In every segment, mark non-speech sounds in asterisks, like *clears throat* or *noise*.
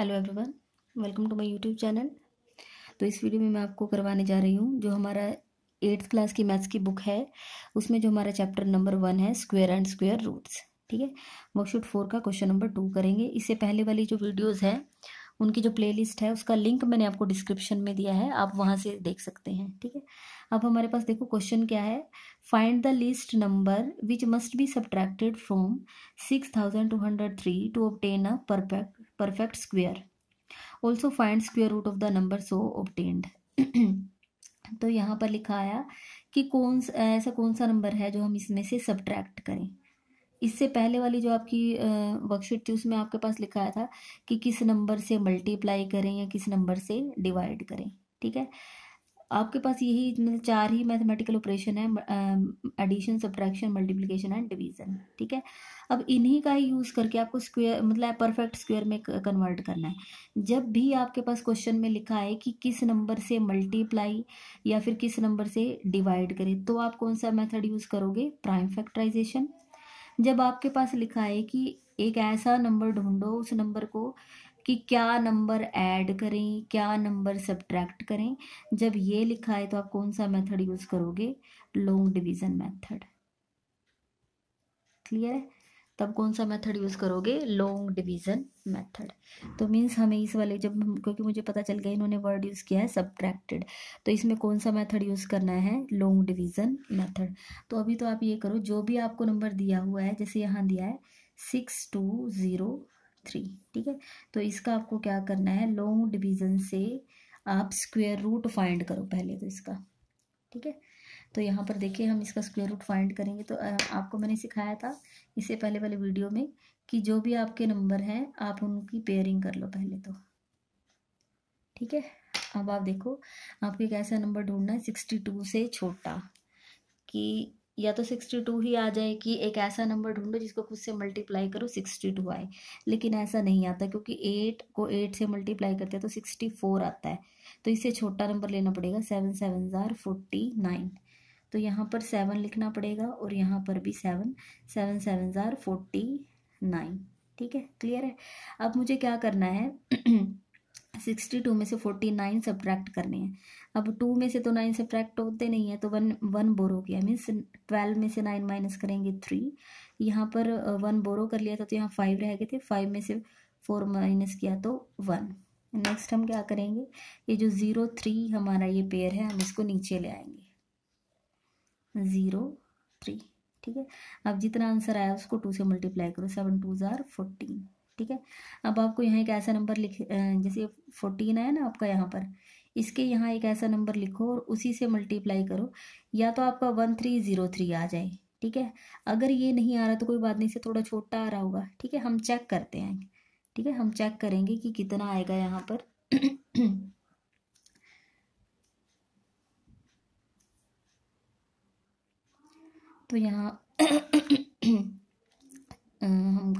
hello everyone welcome to my YouTube channel तो इस video में मैं आपको करवाने जा रही हूँ जो हमारा एट्थ क्लास की मैथ्स की बुक है उसमें जो हमारा चैप्टर नंबर वन है स्क्वायर एंड स्क्वायर रूट्स ठीक है वर्कशीट फोर का क्वेश्चन नंबर टू करेंगे इससे पहले वाली जो वीडियोज़ हैं उनकी जो प्ले है उसका लिंक मैंने आपको डिस्क्रिप्शन में दिया है आप वहाँ से देख सकते हैं ठीक है अब हमारे पास देखो क्वेश्चन क्या है find the least number which must be subtracted from six thousand two hundred three to obtain a perfect perfect square also find square root of the number so obtained *clears throat* तो यहाँ पर लिखा आया कि कौन सा ऐसा कौन सा नंबर है जो हम इसमें से सब्ट्रैक्ट करें इससे पहले वाली जो आपकी वर्कशीट थी उसमें आपके पास लिखा आया था कि किस नंबर से मल्टीप्लाई करें या किस नंबर से डिवाइड करें ठीक है आपके पास यही मतलब चार ही मैथमेटिकल ऑपरेशन है addition subtraction multiplication and division ठीक है अब इन्हीं का ही यूज़ करके आपको स्क्वेयर मतलब परफेक्ट स्क्वेयर में कन्वर्ट करना है जब भी आपके पास क्वेश्चन में लिखा है कि किस नंबर से मल्टीप्लाई या फिर किस नंबर से डिवाइड करें तो आप कौन सा मेथड यूज़ करोगे प्राइम फैक्टराइजेशन जब आपके पास लिखा है कि एक ऐसा नंबर ढूंढो उस नंबर को कि क्या नंबर ऐड करें क्या नंबर सब्ट्रैक्ट करें जब ये लिखा है तो आप कौन सा मेथड यूज़ करोगे लॉन्ग डिवीज़न मेथड क्लियर है तब तो कौन सा मेथड यूज़ करोगे लॉन्ग डिवीज़न मेथड तो मीन्स हमें इस वाले जब क्योंकि मुझे पता चल गया इन्होंने वर्ड यूज़ किया है सब्ट्रैक्टेड तो इसमें कौन सा मेथड यूज़ करना है लॉन्ग डिवीज़न मेथड तो अभी तो आप ये करो जो भी आपको नंबर दिया हुआ है जैसे यहाँ दिया है सिक्स टू ज़ीरो थ्री ठीक है तो इसका आपको क्या करना है लॉन्ग डिवीज़न से आप स्क्वेयर रूट फाइंड करो पहले तो इसका ठीक है तो यहाँ पर देखिए हम इसका स्क्वेयर रूट फाइंड करेंगे तो आपको मैंने सिखाया था इससे पहले वाले वीडियो में कि जो भी आपके नंबर हैं आप उनकी पेयरिंग कर लो पहले तो ठीक है अब आप देखो आपको एक ऐसा नंबर ढूंढना है सिक्सटी टू से छोटा कि या तो सिक्सटी टू ही आ जाए कि एक ऐसा नंबर ढूंढो जिसको खुद से मल्टीप्लाई करो सिक्सटी टू आए लेकिन ऐसा नहीं आता क्योंकि एट को एट से मल्टीप्लाई करते हैं तो सिक्सटी फोर आता है तो इसे छोटा नंबर लेना पड़ेगा seven seven are forty nine तो यहाँ पर सेवन लिखना पड़ेगा और यहाँ पर भी seven seven seven are forty nine ठीक है क्लियर है अब मुझे क्या करना है *clears throat* सिक्सटी टू में से फोर्टी नाइन सब्ट्रैक्ट करने हैं अब टू में से तो नाइन सब्ट्रैक्ट होते नहीं है तो वन वन बोरो किया मीन्स ट्वेल्व में से नाइन माइनस करेंगे थ्री यहाँ पर वन uh, बोरो कर लिया था तो यहाँ फाइव रह गए थे फाइव में से फोर माइनस किया तो वन नेक्स्ट हम क्या करेंगे ये जो ज़ीरो थ्री हमारा ये पेयर है हम इसको नीचे ले आएंगे ज़ीरो थ्री ठीक है अब जितना आंसर आया उसको टू से मल्टीप्लाई करो सेवन टू ज़ार फोर्टीन ठीक है अब आपको यहाँ एक ऐसा नंबर लिख जैसे फोर्टीन आया ना आपका यहाँ पर इसके यहाँ एक ऐसा नंबर लिखो और उसी से मल्टीप्लाई करो या तो आपका वन थ्री ज़ीरो थ्री आ जाए ठीक है अगर ये नहीं आ रहा तो कोई बात नहीं से थोड़ा छोटा आ रहा होगा ठीक है हम चेक करते हैं ठीक है हम चेक करेंगे कि कितना आएगा यहाँ पर तो यहाँ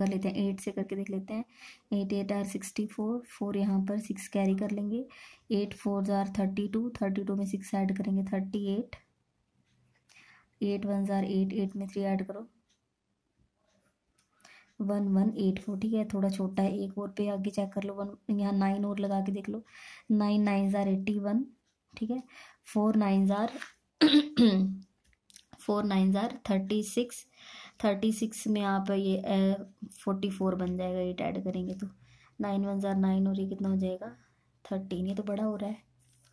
कर लेते हैं एट से करके देख लेते हैं eight eight are sixty four four यहाँ पर सिक्स कैरी कर लेंगे eight four are thirty two thirty two में सिक्स ऐड करेंगे thirty eight eight one are eight eight में थ्री ऐड करो वन वन एट फोर ठीक है थोड़ा छोटा है एक और पे आगे चेक कर लो वन यहाँ नाइन और लगा के देख लो nine nine are eighty one ठीक है four nine are four nine are thirty six thirty six में आप ये फोर्टी फोर बन जाएगा एट ऐड करेंगे तो नाइन वन ज़ार नाइन और ये कितना हो जाएगा थर्टीन ये तो बड़ा हो रहा है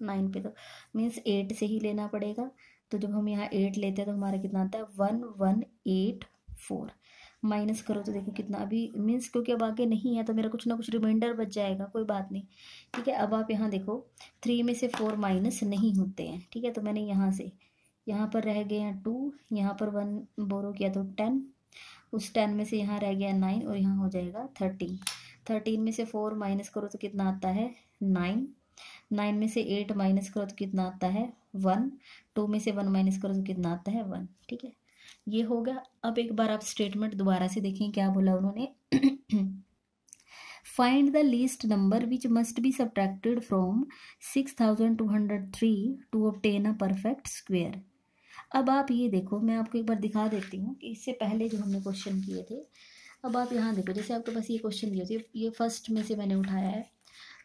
नाइन पे तो मीन्स एट से ही लेना पड़ेगा तो जब हम यहाँ एट लेते हैं तो हमारा कितना आता है one one eight four minus करो तो देखो कितना अभी मीन्स क्योंकि अब आगे नहीं है तो मेरा कुछ ना कुछ रिमाइंडर बच जाएगा कोई बात नहीं ठीक है अब आप यहाँ देखो थ्री में से फोर माइनस नहीं होते हैं ठीक है तो मैंने यहाँ से यहाँ पर रह गए हैं टू यहाँ पर वन बोरो किया तो टेन उस टेन में से यहाँ रह गया नाइन और यहाँ हो जाएगा थर्टीन थर्टीन में से फोर माइनस करो तो कितना आता है नाइन नाइन में से एट माइनस करो तो कितना आता है वन टू में से वन माइनस करो तो कितना आता है वन ठीक है ये हो गया अब एक बार आप स्टेटमेंट दोबारा से देखें क्या बोला उन्होंने find the least number which must be subtracted from six thousand two hundred three to obtain a perfect square अब आप ये देखो मैं आपको एक बार दिखा देती हूँ कि इससे पहले जो हमने क्वेश्चन किए थे अब आप यहाँ देखो जैसे आपके पास ये क्वेश्चन दिए थे ये फर्स्ट में से मैंने उठाया है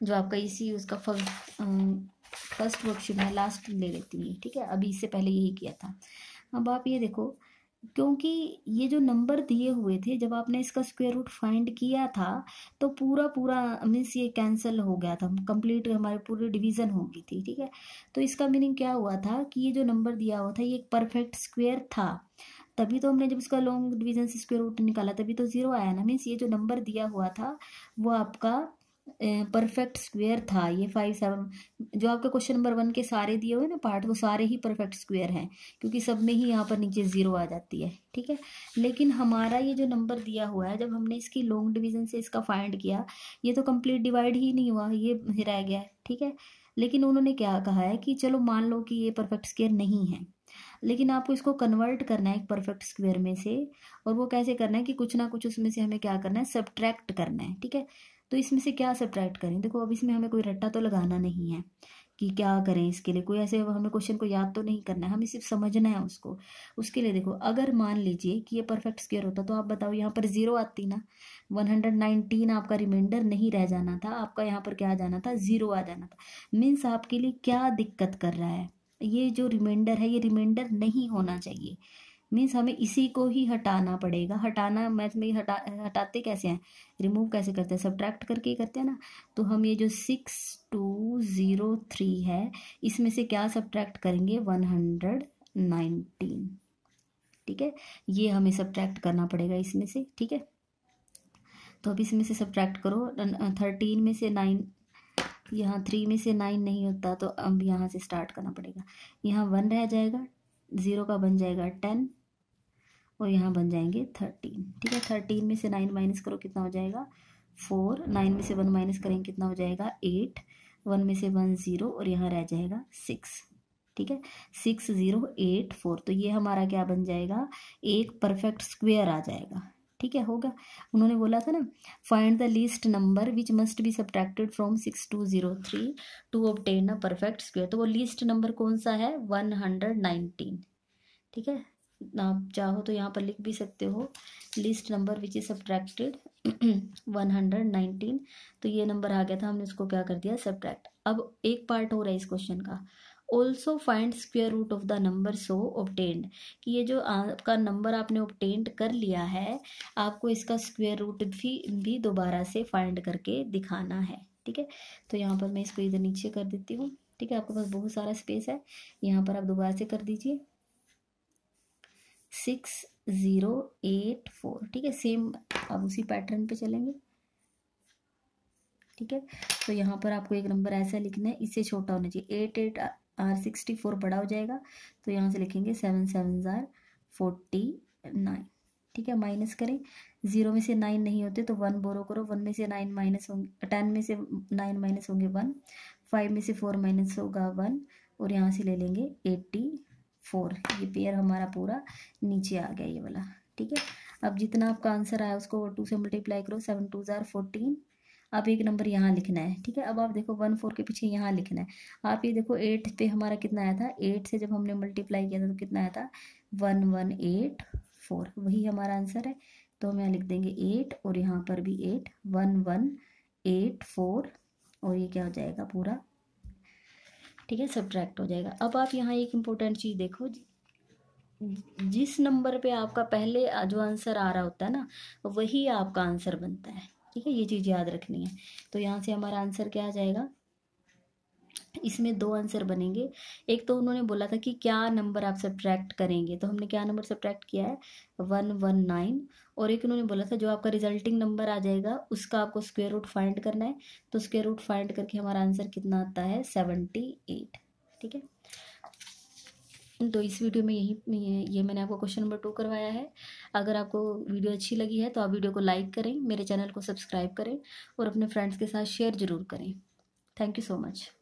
जो आपका इसी उसका फर्स्ट वर्कशीट है लास्ट ले लेती हूँ ठीक है अभी इससे पहले यही किया था अब आप ये देखो क्योंकि ये जो नंबर दिए हुए थे जब आपने इसका स्क्वायर रूट फाइंड किया था तो पूरा पूरा मीन्स ये कैंसिल हो गया था कंप्लीट हमारे पूरी डिवीज़न हो गई थी ठीक है तो इसका मीनिंग क्या हुआ था कि ये जो नंबर दिया हुआ था ये एक परफेक्ट स्क्वायर था तभी तो हमने जब इसका लॉन्ग डिवीजन से स्क्वायर रूट निकाला तभी तो जीरो आया ना मीन्स ये जो नंबर दिया हुआ था वो आपका परफेक्ट स्क्वायर था ये फाइव सेवन जो आपके क्वेश्चन नंबर वन के सारे दिए हुए ना पार्ट वो सारे ही परफेक्ट स्क्वायर हैं क्योंकि सब में ही यहाँ पर नीचे ज़ीरो आ जाती है ठीक है लेकिन हमारा ये जो नंबर दिया हुआ है जब हमने इसकी लॉन्ग डिवीजन से इसका फाइंड किया ये तो कंप्लीट डिवाइड ही नहीं हुआ ये रह गया है ठीक है लेकिन उन्होंने क्या कहा है कि चलो मान लो कि ये परफेक्ट स्क्वायर नहीं है लेकिन आपको इसको कन्वर्ट करना है एक परफेक्ट स्क्वायर में से और वो कैसे करना है कि कुछ ना कुछ उसमें से हमें क्या करना है सब्ट्रैक्ट करना है ठीक है तो इसमें से क्या सब्ट्रैक्ट करें देखो अब इसमें हमें कोई रट्टा तो लगाना नहीं है कि क्या करें इसके लिए कोई ऐसे हमें क्वेश्चन को याद तो नहीं करना है हमें सिर्फ समझना है उसको उसके लिए देखो अगर मान लीजिए कि ये परफेक्ट स्क्वेयर होता तो आप बताओ यहाँ पर ज़ीरो आती ना वन हंड्रेड नाइनटीन आपका रिमाइंडर नहीं रह जाना था आपका यहाँ पर क्या आ जाना था ज़ीरो आ जाना था मीन्स आपके लिए क्या दिक्कत कर रहा है ये जो रिमाइंडर है ये रिमाइंडर नहीं होना चाहिए मीन्स हमें इसी को ही हटाना पड़ेगा हटाना मैथ में हटा हटाते कैसे हैं रिमूव कैसे करते हैं सब्ट्रैक्ट करके करते हैं ना तो हम ये जो सिक्स टू ज़ीरो थ्री है इसमें से क्या सब्ट्रैक्ट करेंगे वन हंड्रेड नाइनटीन ठीक है ये हमें सब्ट्रैक्ट करना पड़ेगा इसमें से ठीक है तो अब इसमें से सब्ट्रैक्ट करो थर्टीन में से नाइन यहाँ थ्री में से नाइन नहीं होता तो अब यहाँ से स्टार्ट करना पड़ेगा यहाँ वन रह जाएगा ज़ीरो का बन जाएगा टेन और यहाँ बन जाएंगे थर्टीन ठीक है थर्टीन में से नाइन माइनस करो कितना हो जाएगा फोर नाइन में से वन माइनस करेंगे कितना हो जाएगा एट वन में से वन ज़ीरो और यहाँ रह जाएगा सिक्स ठीक है सिक्स ज़ीरो एट फोर तो ये हमारा क्या बन जाएगा एक परफेक्ट स्क्वेयर आ जाएगा ठीक है होगा उन्होंने बोला था ना find the least number which must be subtracted from six two zero three to obtain a perfect square तो वो लीस्ट नंबर कौन सा है वन हंड्रेड नाइनटीन ठीक है आप चाहो तो यहाँ पर लिख भी सकते हो least number which is subtracted one hundred nineteen तो ये नंबर आ गया था हमने इसको क्या कर दिया सब्ट्रैक्ट अब एक पार्ट हो रहा है इस क्वेश्चन का also find square root of the number so obtained कि ये जो आपका नंबर आपने ऑप्टेंड कर लिया है आपको इसका स्क्वेयर रूट भी भी दोबारा से फाइंड करके दिखाना है ठीक है तो यहाँ पर मैं इसको इधर नीचे कर देती हूँ ठीक है आपके पास बहुत सारा स्पेस है यहाँ पर आप दोबारा से कर दीजिए सिक्स ज़ीरो एट फोर ठीक है सेम अब उसी पैटर्न पे चलेंगे ठीक है तो यहाँ पर आपको एक नंबर ऐसा लिखना है इससे छोटा होना चाहिए eight eight are sixty four बड़ा हो जाएगा तो यहाँ से लिखेंगे seven seven are forty nine ठीक है माइनस करें जीरो में से नाइन नहीं होते तो वन बोरो करो वन में से नाइन माइनस होंगे टेन में से नाइन माइनस होंगे वन फाइव में से फोर माइनस होगा वन और यहाँ से ले लेंगे एट्टी फोर ये पेयर हमारा पूरा नीचे आ गया ये वाला ठीक है अब जितना आपका आंसर आया उसको टू से मल्टीप्लाई करो सेवन टू ज़ार फोर्टीन अब एक नंबर यहाँ लिखना है ठीक है अब आप देखो वन फोर के पीछे यहाँ लिखना है आप ये देखो एट पे हमारा कितना आया था एट से जब हमने मल्टीप्लाई किया था तो कितना आया था वन वन एट फोर वही हमारा आंसर है तो हम यहाँ लिख देंगे एट और यहाँ पर भी eight one one eight four और ये क्या हो जाएगा पूरा ठीक है सब्ट्रैक्ट हो जाएगा अब आप यहाँ एक इम्पोर्टेंट चीज़ देखो जिस नंबर पे आपका पहले जो आंसर आ रहा होता है ना वही आपका आंसर बनता है ठीक है ये चीज़ याद रखनी है तो यहाँ से हमारा आंसर क्या आ जाएगा इसमें दो आंसर बनेंगे एक तो उन्होंने बोला था कि क्या नंबर आप सब्ट्रैक्ट करेंगे तो हमने क्या नंबर सब्ट्रैक्ट किया है वन वन नाइन और एक उन्होंने बोला था जो आपका रिजल्टिंग नंबर आ जाएगा उसका आपको स्क्वेयर रूट फाइंड करना है तो स्क्वेयर रूट फाइंड करके हमारा आंसर कितना आता है सेवेंटी एट ठीक है तो इस वीडियो में यही ये, ये मैंने आपको क्वेश्चन नंबर टू करवाया है अगर आपको वीडियो अच्छी लगी है तो आप वीडियो को लाइक करें मेरे चैनल को सब्सक्राइब करें और अपने फ्रेंड्स के साथ शेयर जरूर करें थैंक यू सो मच